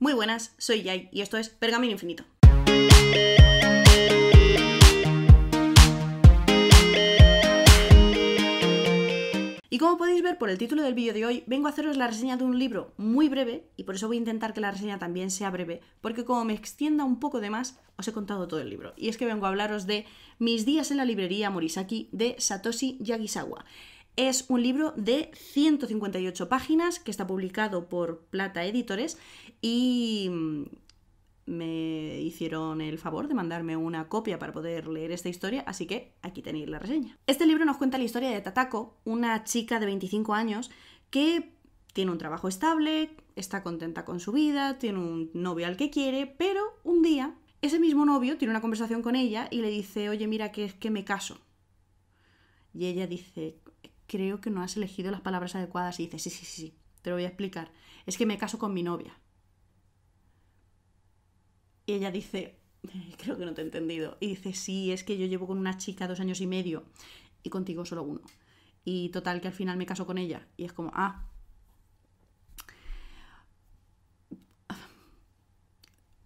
Muy buenas, soy Yai y esto es Pergamino Infinito. Y como podéis ver por el título del vídeo de hoy, vengo a haceros la reseña de un libro muy breve y por eso voy a intentar que la reseña también sea breve, porque como me extienda un poco de más, os he contado todo el libro. Y es que vengo a hablaros de Mis días en la librería Morisaki de Satoshi Yagisawa. Es un libro de 158 páginas que está publicado por Plata Editores y mm, me hicieron el favor de mandarme una copia para poder leer esta historia, así que aquí tenéis la reseña. Este libro nos cuenta la historia de Tatako, una chica de 25 años que tiene un trabajo estable, está contenta con su vida, tiene un novio al que quiere, pero un día ese mismo novio tiene una conversación con ella y le dice, oye, mira que es que me caso. Y ella dice, creo que no has elegido las palabras adecuadas y dice, sí, sí, sí, sí, te lo voy a explicar. Es que me caso con mi novia. Y ella dice, creo que no te he entendido. Y dice, sí, es que yo llevo con una chica dos años y medio y contigo solo uno. Y total que al final me caso con ella. Y es como, ah,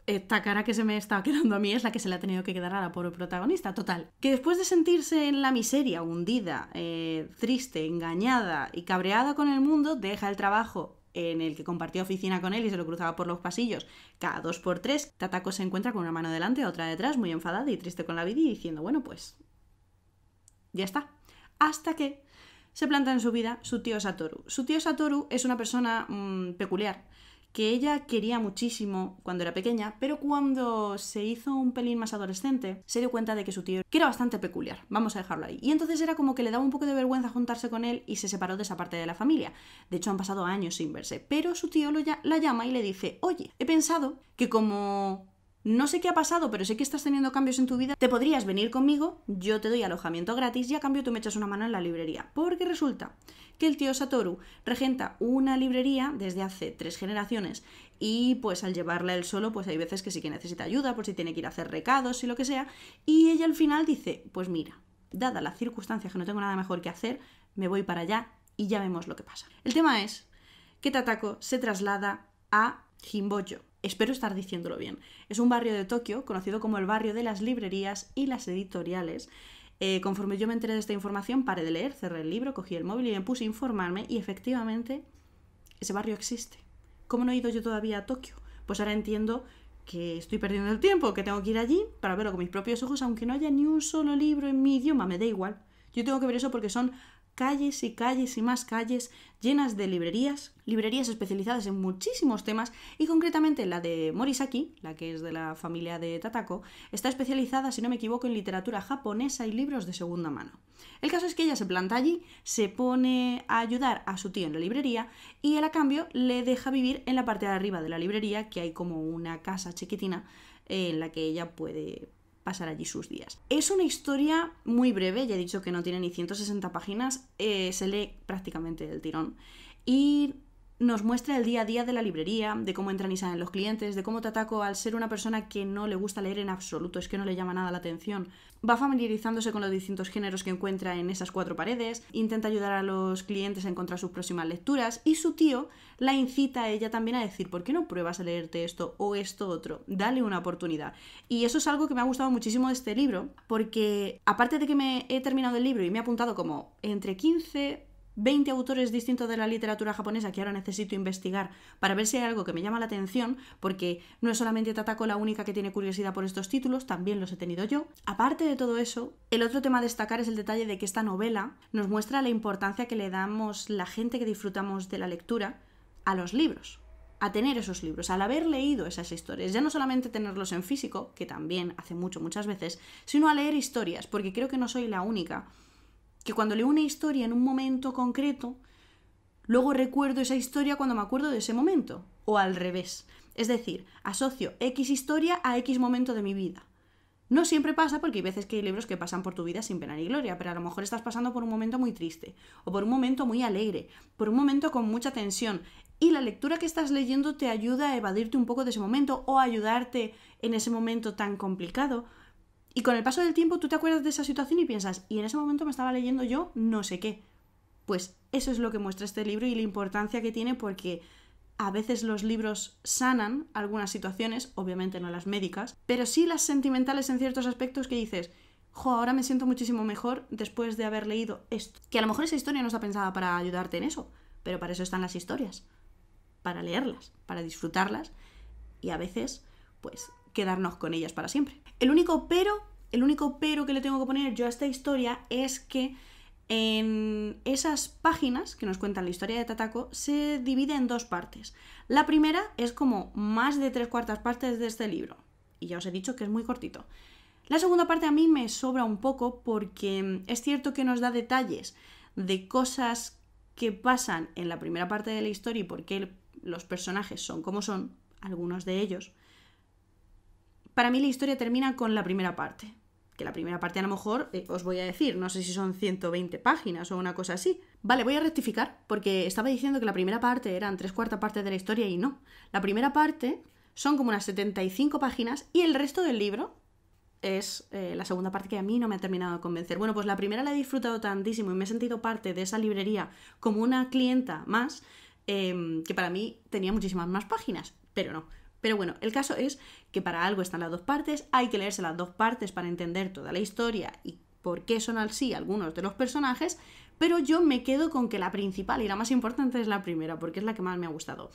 esta cara que se me estaba quedando a mí es la que se le ha tenido que quedar a la pobre protagonista. Total, que después de sentirse en la miseria, hundida, eh, triste, engañada y cabreada con el mundo, deja el trabajo en el que compartía oficina con él y se lo cruzaba por los pasillos cada dos por tres. Tatako se encuentra con una mano delante, otra detrás, muy enfadada y triste con la vida y diciendo, bueno, pues ya está. Hasta que se planta en su vida su tío Satoru. Su tío Satoru es una persona mm, peculiar que ella quería muchísimo cuando era pequeña, pero cuando se hizo un pelín más adolescente, se dio cuenta de que su tío era bastante peculiar, vamos a dejarlo ahí. Y entonces era como que le daba un poco de vergüenza juntarse con él y se separó de esa parte de la familia. De hecho, han pasado años sin verse, pero su tío la llama y le dice, oye, he pensado que como no sé qué ha pasado, pero sé que estás teniendo cambios en tu vida, te podrías venir conmigo, yo te doy alojamiento gratis y a cambio tú me echas una mano en la librería. Porque resulta que el tío Satoru regenta una librería desde hace tres generaciones y pues al llevarla él solo, pues hay veces que sí que necesita ayuda, por si tiene que ir a hacer recados y lo que sea, y ella al final dice, pues mira, dada la circunstancia que no tengo nada mejor que hacer, me voy para allá y ya vemos lo que pasa. El tema es que Tatako se traslada a Jimboyo, espero estar diciéndolo bien. Es un barrio de Tokio conocido como el barrio de las librerías y las editoriales. Eh, conforme yo me enteré de esta información, paré de leer, cerré el libro, cogí el móvil y me puse a informarme y efectivamente ese barrio existe. ¿Cómo no he ido yo todavía a Tokio? Pues ahora entiendo que estoy perdiendo el tiempo, que tengo que ir allí para verlo con mis propios ojos, aunque no haya ni un solo libro en mi idioma, me da igual. Yo tengo que ver eso porque son calles y calles y más calles llenas de librerías, librerías especializadas en muchísimos temas y concretamente la de Morisaki, la que es de la familia de Tatako, está especializada, si no me equivoco, en literatura japonesa y libros de segunda mano. El caso es que ella se planta allí, se pone a ayudar a su tío en la librería y él a cambio le deja vivir en la parte de arriba de la librería, que hay como una casa chiquitina en la que ella puede pasar allí sus días. Es una historia muy breve, ya he dicho que no tiene ni 160 páginas, eh, se lee prácticamente del tirón. Y nos muestra el día a día de la librería, de cómo entran y salen los clientes, de cómo te ataco al ser una persona que no le gusta leer en absoluto, es que no le llama nada la atención. Va familiarizándose con los distintos géneros que encuentra en esas cuatro paredes, intenta ayudar a los clientes a encontrar sus próximas lecturas y su tío la incita a ella también a decir, ¿por qué no pruebas a leerte esto o esto otro? Dale una oportunidad. Y eso es algo que me ha gustado muchísimo de este libro, porque aparte de que me he terminado el libro y me he apuntado como entre 15 20 autores distintos de la literatura japonesa que ahora necesito investigar para ver si hay algo que me llama la atención, porque no es solamente Tatako la única que tiene curiosidad por estos títulos, también los he tenido yo. Aparte de todo eso, el otro tema a destacar es el detalle de que esta novela nos muestra la importancia que le damos la gente que disfrutamos de la lectura a los libros a tener esos libros, al haber leído esas historias, ya no solamente tenerlos en físico, que también hace mucho muchas veces, sino a leer historias, porque creo que no soy la única que cuando leo una historia en un momento concreto, luego recuerdo esa historia cuando me acuerdo de ese momento, o al revés. Es decir, asocio X historia a X momento de mi vida. No siempre pasa porque hay veces que hay libros que pasan por tu vida sin pena ni gloria, pero a lo mejor estás pasando por un momento muy triste, o por un momento muy alegre, por un momento con mucha tensión, y la lectura que estás leyendo te ayuda a evadirte un poco de ese momento o ayudarte en ese momento tan complicado y con el paso del tiempo tú te acuerdas de esa situación y piensas, y en ese momento me estaba leyendo yo no sé qué. Pues eso es lo que muestra este libro y la importancia que tiene porque a veces los libros sanan algunas situaciones, obviamente no las médicas, pero sí las sentimentales en ciertos aspectos que dices, jo, ahora me siento muchísimo mejor después de haber leído esto. Que a lo mejor esa historia no está pensada para ayudarte en eso, pero para eso están las historias, para leerlas, para disfrutarlas y a veces, pues quedarnos con ellas para siempre. El único pero, el único pero que le tengo que poner yo a esta historia es que en esas páginas que nos cuentan la historia de Tatako se divide en dos partes. La primera es como más de tres cuartas partes de este libro. Y ya os he dicho que es muy cortito. La segunda parte a mí me sobra un poco porque es cierto que nos da detalles de cosas que pasan en la primera parte de la historia y por qué los personajes son como son, algunos de ellos, para mí la historia termina con la primera parte. Que la primera parte a lo mejor eh, os voy a decir, no sé si son 120 páginas o una cosa así. Vale, voy a rectificar porque estaba diciendo que la primera parte eran tres cuartas partes de la historia y no. La primera parte son como unas 75 páginas y el resto del libro es eh, la segunda parte que a mí no me ha terminado de convencer. Bueno, pues la primera la he disfrutado tantísimo y me he sentido parte de esa librería como una clienta más, eh, que para mí tenía muchísimas más páginas, pero no. Pero bueno, el caso es que para algo están las dos partes, hay que leerse las dos partes para entender toda la historia y por qué son así algunos de los personajes, pero yo me quedo con que la principal y la más importante es la primera, porque es la que más me ha gustado.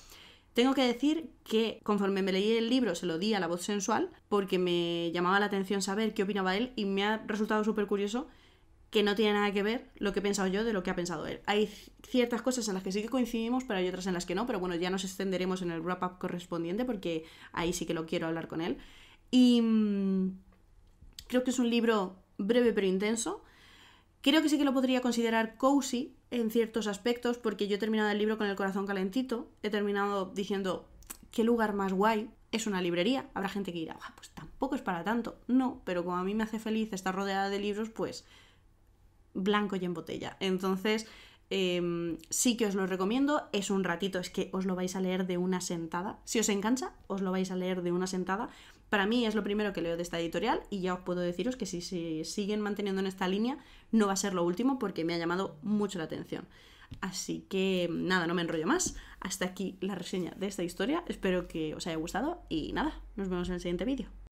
Tengo que decir que conforme me leí el libro se lo di a la voz sensual porque me llamaba la atención saber qué opinaba él y me ha resultado súper curioso que no tiene nada que ver lo que he pensado yo de lo que ha pensado él. Hay ciertas cosas en las que sí que coincidimos, pero hay otras en las que no, pero bueno, ya nos extenderemos en el wrap-up correspondiente porque ahí sí que lo quiero hablar con él. Y mm, creo que es un libro breve pero intenso. Creo que sí que lo podría considerar cozy en ciertos aspectos porque yo he terminado el libro con el corazón calentito, he terminado diciendo qué lugar más guay, es una librería. Habrá gente que dirá, pues tampoco es para tanto. No, pero como a mí me hace feliz estar rodeada de libros, pues blanco y en botella. Entonces, em, sí que os lo recomiendo, es un ratito, es que os lo vais a leer de una sentada. Si os encanta, os lo vais a leer de una sentada. Para mí es lo primero que leo de esta editorial y ya os puedo deciros que si se siguen manteniendo en esta línea, no va a ser lo último porque me ha llamado mucho la atención. Así que nada, no me enrollo más. Hasta aquí la reseña de esta historia. Espero que os haya gustado y nada, nos vemos en el siguiente vídeo.